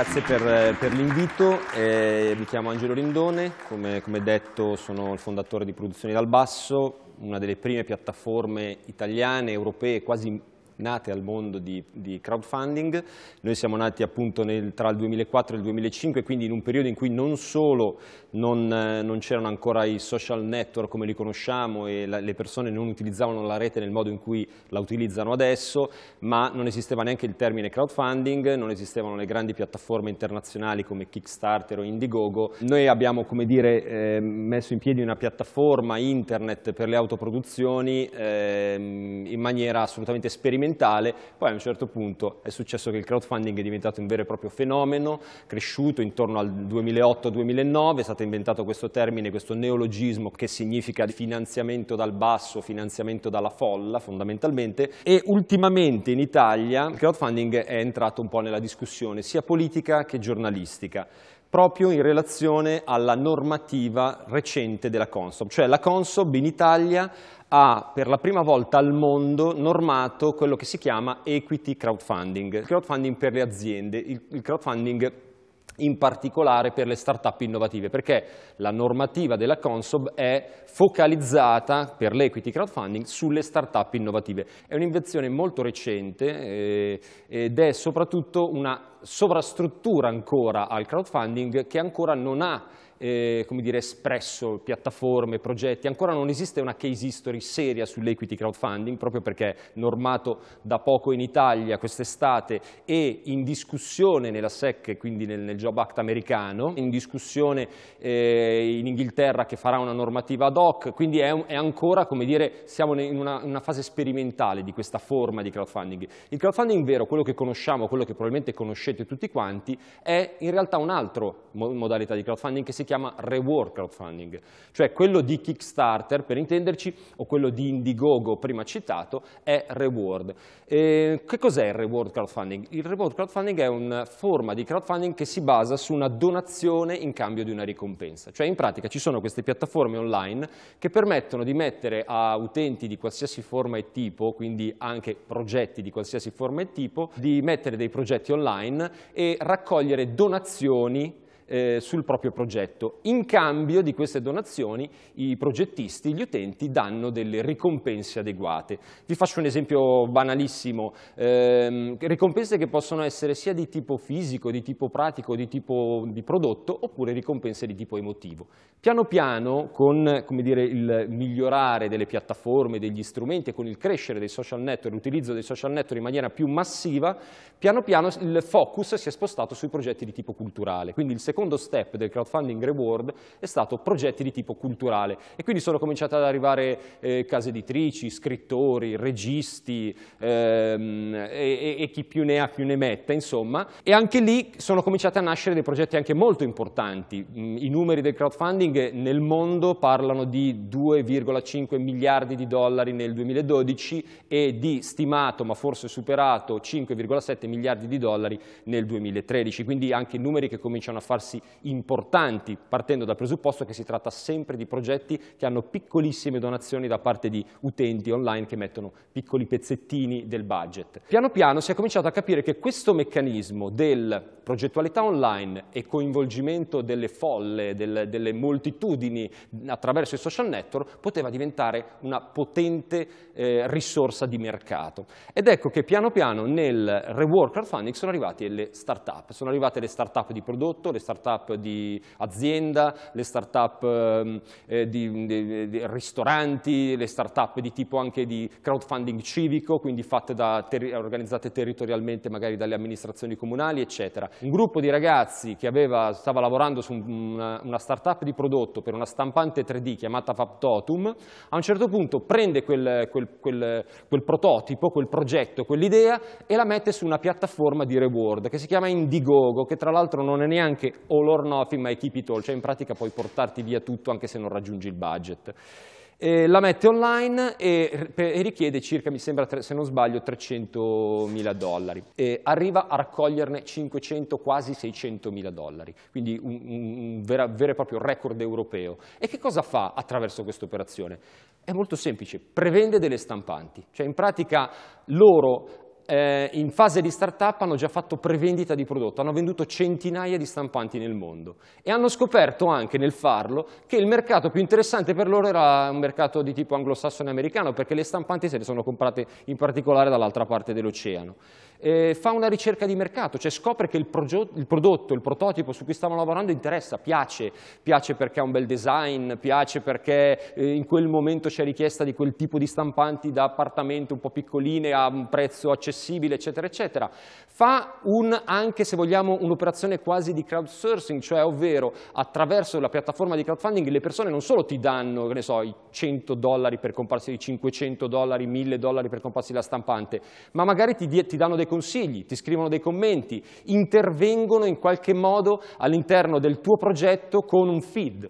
grazie per, per l'invito. Eh, mi chiamo Angelo Rindone, come, come, detto sono il fondatore di Produzioni dal Basso, una delle prime piattaforme italiane, europee, quasi nate al mondo di, di crowdfunding. Noi siamo nati appunto nel, tra il 2004 e il 2005, quindi in un periodo in cui non solo non, eh, non c'erano ancora i social network come li conosciamo e la, le persone non utilizzavano la rete nel modo in cui la utilizzano adesso, ma non esisteva neanche il termine crowdfunding, non esistevano le grandi piattaforme internazionali come Kickstarter o Indiegogo. Noi abbiamo, come dire, eh, messo in piedi una piattaforma internet per le autoproduzioni eh, in maniera assolutamente sperimentale sperimentale, poi a un certo punto è successo che il crowdfunding è diventato un vero e proprio fenomeno, cresciuto intorno al 2008-2009, è stato inventato questo termine, questo neologismo che significa finanziamento dal basso, finanziamento dalla folla fondamentalmente e ultimamente in Italia il crowdfunding è entrato un po' nella discussione sia politica che giornalistica proprio in relazione alla normativa recente della Consob. Cioè la Consob in Italia ha per la prima volta al mondo normato quello che si chiama equity crowdfunding, il crowdfunding per le aziende, il crowdfunding in particolare per le start-up innovative, perché la normativa della Consob è focalizzata per l'equity crowdfunding sulle start-up innovative. È un'invenzione molto recente eh, ed è soprattutto una sovrastruttura ancora al crowdfunding che ancora non ha eh, come dire, espresso piattaforme, progetti, ancora non esiste una case history seria sull'equity crowdfunding, proprio perché è normato da poco in Italia quest'estate e in discussione nella SEC, quindi nel, nel Job Act americano, in discussione eh, in Inghilterra che farà una normativa ad hoc, quindi è, è ancora, come dire, siamo in una, una fase sperimentale di questa forma di crowdfunding. Il crowdfunding vero, quello che conosciamo, quello che probabilmente conoscete tutti quanti, è in realtà un'altra modalità di crowdfunding che si chiama reward crowdfunding, cioè quello di Kickstarter per intenderci o quello di Indiegogo prima citato è reward. E che cos'è il reward crowdfunding? Il reward crowdfunding è una forma di crowdfunding che si basa su una donazione in cambio di una ricompensa, cioè in pratica ci sono queste piattaforme online che permettono di mettere a utenti di qualsiasi forma e tipo, quindi anche progetti di qualsiasi forma e tipo, di mettere dei progetti online e raccogliere donazioni eh, sul proprio progetto. In cambio di queste donazioni i progettisti, gli utenti, danno delle ricompense adeguate. Vi faccio un esempio banalissimo, eh, ricompense che possono essere sia di tipo fisico, di tipo pratico, di tipo di prodotto, oppure ricompense di tipo emotivo. Piano piano, con dire, il migliorare delle piattaforme, degli strumenti con il crescere dei social network, l'utilizzo dei social network in maniera più massiva, piano piano il focus si è spostato sui progetti di tipo culturale. Quindi il secondo secondo step del crowdfunding reward è stato progetti di tipo culturale e quindi sono cominciate ad arrivare eh, case editrici, scrittori, registi ehm, e, e, e, chi più ne ha più ne metta, insomma. E anche lì sono cominciate a nascere dei progetti anche molto importanti. Mm, I numeri del crowdfunding nel mondo parlano di 2,5 miliardi di dollari nel 2012 e di stimato, ma forse superato, 5,7 miliardi di dollari nel 2013. Quindi anche numeri che cominciano a farsi passi importanti, partendo dal presupposto che si tratta sempre di progetti che hanno piccolissime donazioni da parte di utenti online che mettono piccoli pezzettini del budget. Piano piano si è cominciato a capire che questo meccanismo del progettualità online e coinvolgimento delle folle, del, delle moltitudini attraverso i social network poteva diventare una potente eh, risorsa di mercato. Ed ecco che piano piano nel reward crowdfunding sono arrivate le start-up, sono arrivate le start-up di prodotto, le start-up startup di azienda, le startup ehm, eh, di, di, di, ristoranti, le start-up di tipo anche di crowdfunding civico, quindi fatte da, ter organizzate territorialmente magari dalle amministrazioni comunali, eccetera. Un gruppo di ragazzi che aveva, stava lavorando su una, una start-up di prodotto per una stampante 3D chiamata Fabtotum, a un certo punto prende quel, quel, quel, quel prototipo, quel progetto, quell'idea e la mette su una piattaforma di reward che si chiama Indiegogo, che tra l'altro non è neanche all or nothing ma keep it all, cioè in pratica puoi portarti via tutto anche se non raggiungi il budget. E la mette online e, e, richiede circa, mi sembra, se non sbaglio, 300 mila dollari. E arriva a raccoglierne 500, quasi 600 mila dollari, quindi un, un vera, vero e proprio record europeo. E che cosa fa attraverso questa operazione? È molto semplice, prevende delle stampanti, cioè in pratica loro eh, in fase di startup hanno già fatto prevendita di prodotto, hanno venduto centinaia di stampanti nel mondo e hanno scoperto anche nel farlo che il mercato più interessante per loro era un mercato di tipo anglosassone americano perché le stampanti se le sono comprate in particolare dall'altra parte dell'oceano. Eh, fa una ricerca di mercato, cioè scopre che il, il, prodotto, il prototipo su cui stavano lavorando interessa, piace, piace perché ha un bel design, piace perché eh, in quel momento c'è richiesta di quel tipo di stampanti da appartamento un po' piccoline a un prezzo accessibile reversibile, eccetera, eccetera, fa un, anche se vogliamo un'operazione quasi di crowdsourcing, cioè ovvero attraverso la piattaforma di crowdfunding le persone non solo ti danno, che ne so, i 100 dollari per comparsi i 500 dollari, i 1000 dollari per comparsi la stampante, ma magari ti, ti danno dei consigli, ti scrivono dei commenti, intervengono in qualche modo all'interno del tuo progetto con un feed.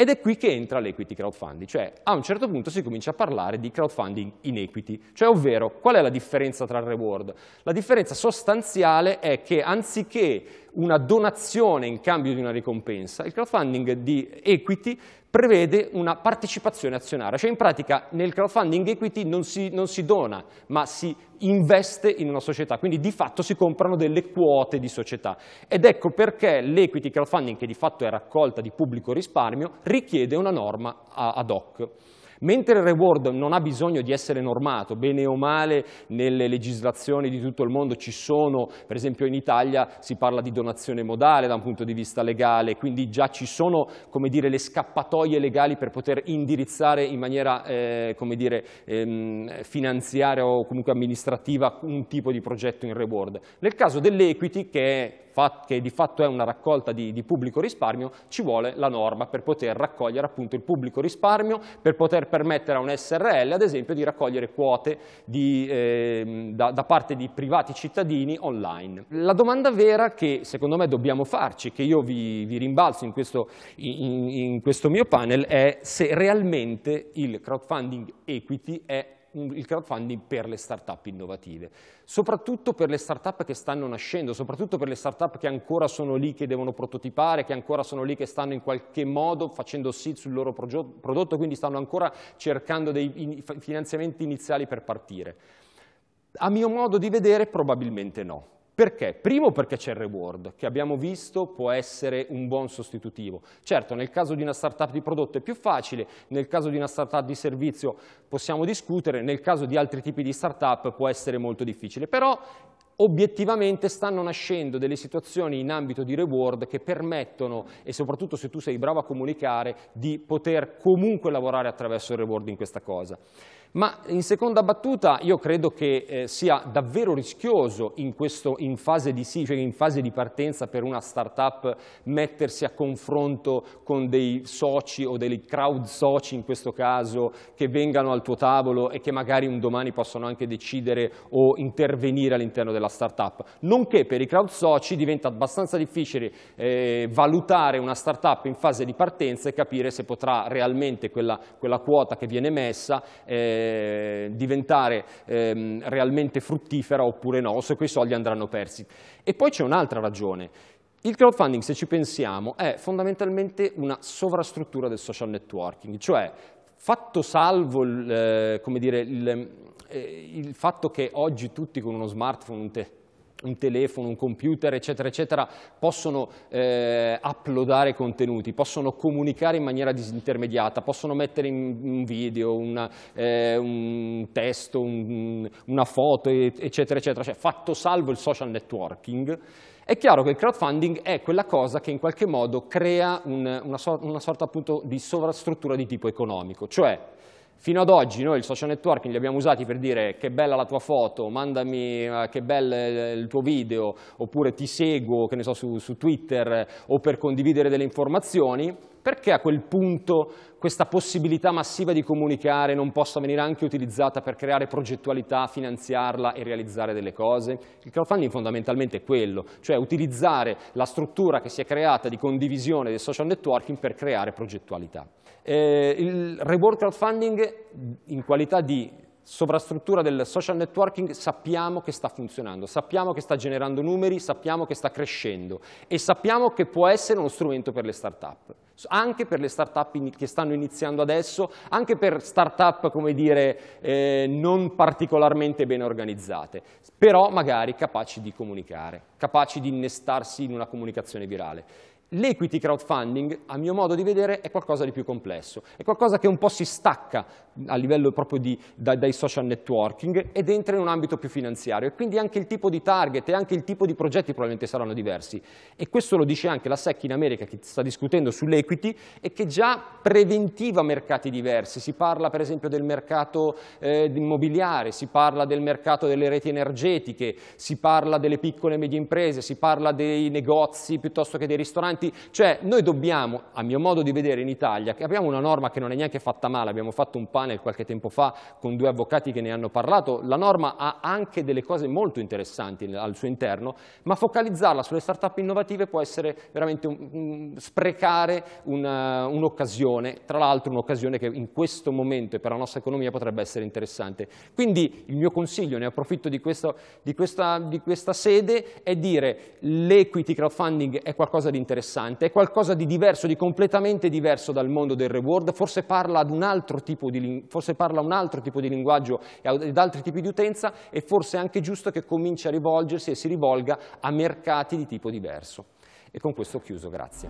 Ed è qui che entra l'equity crowdfunding, cioè a un certo punto si comincia a parlare di crowdfunding in equity, cioè ovvero qual è la differenza tra il reward? La differenza sostanziale è che anziché una donazione in cambio di una ricompensa, il crowdfunding di equity prevede una partecipazione azionaria, cioè in pratica nel crowdfunding equity non si, non si dona, ma si investe in una società, quindi di fatto si comprano delle quote di società. Ed ecco perché l'equity crowdfunding, che di fatto è raccolta di pubblico risparmio, richiede una norma ad hoc. Mentre il reward non ha bisogno di essere normato, bene o male nelle legislazioni di tutto il mondo ci sono, per esempio in Italia si parla di donazione modale da un punto di vista legale, quindi già ci sono come dire, le scappatoie legali per poter indirizzare in maniera eh, come dire, ehm, finanziaria o comunque amministrativa un tipo di progetto in reward. Nel caso dell'equity, che è che di fatto è una raccolta di, di, pubblico risparmio, ci vuole la norma per poter raccogliere appunto il pubblico risparmio, per poter permettere a un SRL ad esempio di raccogliere quote di, eh, da, da, parte di privati cittadini online. La domanda vera che secondo me dobbiamo farci, che io vi, vi rimbalzo in questo, in, in questo mio panel, è se realmente il crowdfunding equity è il crowdfunding per le start-up innovative, soprattutto per le start-up che stanno nascendo, soprattutto per le start-up che ancora sono lì che devono prototipare, che ancora sono lì che stanno in qualche modo facendo sì sul loro prodotto, quindi stanno ancora cercando dei finanziamenti iniziali per partire. A mio modo di vedere probabilmente no, perché? Primo perché c'è il reward, che abbiamo visto può essere un buon sostitutivo. Certo, nel caso di una startup di prodotto è più facile, nel caso di una startup di servizio possiamo discutere, nel caso di altri tipi di startup può essere molto difficile, però obiettivamente stanno nascendo delle situazioni in ambito di reward che permettono, e soprattutto se tu sei bravo a comunicare, di poter comunque lavorare attraverso il reward in questa cosa. Ma in seconda battuta io credo che eh, sia davvero rischioso in, questo, in, fase di, cioè in, fase di partenza per una startup mettersi a confronto con dei soci o dei crowd soci in questo caso che vengano al tuo tavolo e che magari un domani possono anche decidere o intervenire all'interno della startup. Nonché per i crowd soci diventa abbastanza difficile eh, valutare una startup in fase di partenza e capire se potrà realmente quella, quella quota che viene messa eh, eh, diventare eh, realmente fruttifera oppure no, o se quei soldi andranno persi. E poi c'è un'altra ragione. Il crowdfunding, se ci pensiamo, è fondamentalmente una sovrastruttura del social networking, cioè fatto salvo il, eh, dire, il, eh, il fatto che oggi tutti con uno smartphone, un, telefono, un telefono, un computer, eccetera, eccetera, possono eh, uploadare contenuti, possono comunicare in maniera disintermediata, possono mettere in, un video, una, eh, un testo, un, una foto, eccetera, eccetera. Cioè, fatto salvo il social networking, è chiaro che il crowdfunding è quella cosa che in qualche modo crea un, una, so, una sorta appunto di sovrastruttura di tipo economico, cioè Fino ad oggi noi il social networking li abbiamo usati per dire che bella la tua foto, mandami eh, che bello eh, il tuo video, oppure ti seguo, che ne so, su, su Twitter, eh, o per condividere delle informazioni. Perché a quel punto questa possibilità massiva di comunicare non possa venire anche utilizzata per creare progettualità, finanziarla e realizzare delle cose? Il crowdfunding fondamentalmente è quello, cioè utilizzare la struttura che si è creata di condivisione del social networking per creare progettualità. Eh, il reward crowdfunding in qualità di sovrastruttura del social networking sappiamo che sta funzionando, sappiamo che sta generando numeri, sappiamo che sta crescendo e sappiamo che può essere uno strumento per le start-up, anche per le start-up che stanno iniziando adesso, anche per start-up, come dire, eh, non particolarmente ben organizzate, però magari capaci di comunicare, capaci di innestarsi in una comunicazione virale. L'equity crowdfunding, a mio modo di vedere, è qualcosa di più complesso, è qualcosa che un po' si stacca a livello proprio di, da, dai social networking ed entra in un ambito più finanziario e quindi anche il tipo di target e anche il tipo di progetti probabilmente saranno diversi. E questo lo dice anche la SEC in America che sta discutendo sull'equity e che già preventiva mercati diversi. Si parla per esempio del mercato eh, immobiliare, si parla del mercato delle reti energetiche, si parla delle piccole e medie imprese, si parla dei negozi piuttosto che dei ristoranti inquinanti, cioè noi dobbiamo, a mio modo di vedere in Italia, che abbiamo una norma che non è neanche fatta male, abbiamo fatto un panel qualche tempo fa con due avvocati che ne hanno parlato, la norma ha anche delle cose molto interessanti al suo interno, ma focalizzarla sulle start-up innovative può essere veramente un, un, sprecare eh, un'occasione, tra l'altro un'occasione che in questo momento e per la nostra economia potrebbe essere interessante. Quindi il mio consiglio, ne approfitto di, questo, di, questa, di questa sede, è dire l'equity crowdfunding è qualcosa di interessante, interessante, è qualcosa di diverso, di completamente diverso dal mondo del reward, forse parla, ad un, altro tipo di, forse parla un altro tipo di linguaggio e ad altri tipi di utenza e forse è anche giusto che cominci a rivolgersi e si rivolga a mercati di tipo diverso. E con questo ho chiuso, grazie.